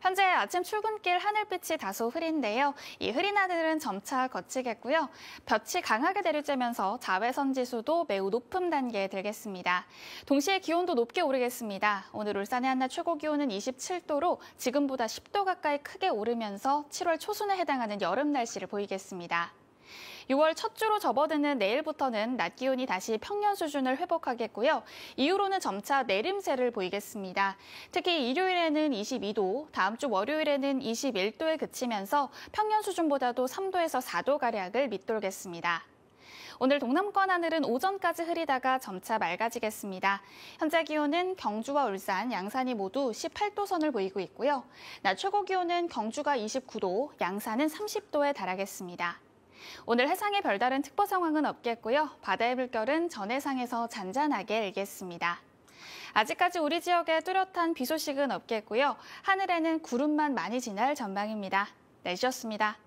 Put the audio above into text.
현재 아침 출근길 하늘빛이 다소 흐린데요. 이 흐린 하늘은 점차 거치겠고요. 볕이 강하게 내리쬐면서 자외선 지수도 매우 높은 단계에 들겠습니다. 동시에 기온도 높게 오르겠습니다. 오늘 울산의 한낮 최고 기온은 27도로 지금보다 10도 가까이 크게 오르면서 7월 초순에 해당하는 여름 날씨를 보이겠습니다. 6월 첫 주로 접어드는 내일부터는 낮 기온이 다시 평년 수준을 회복하겠고요. 이후로는 점차 내림세를 보이겠습니다. 특히 일요일에는 22도, 다음 주 월요일에는 21도에 그치면서 평년 수준보다도 3도에서 4도 가량을 밑돌겠습니다. 오늘 동남권 하늘은 오전까지 흐리다가 점차 맑아지겠습니다. 현재 기온은 경주와 울산, 양산이 모두 18도 선을 보이고 있고요. 낮 최고 기온은 경주가 29도, 양산은 30도에 달하겠습니다. 오늘 해상에 별다른 특보 상황은 없겠고요. 바다의 물결은 전해상에서 잔잔하게 일겠습니다. 아직까지 우리 지역에 뚜렷한 비 소식은 없겠고요. 하늘에는 구름만 많이 지날 전망입니다. 내셨습니다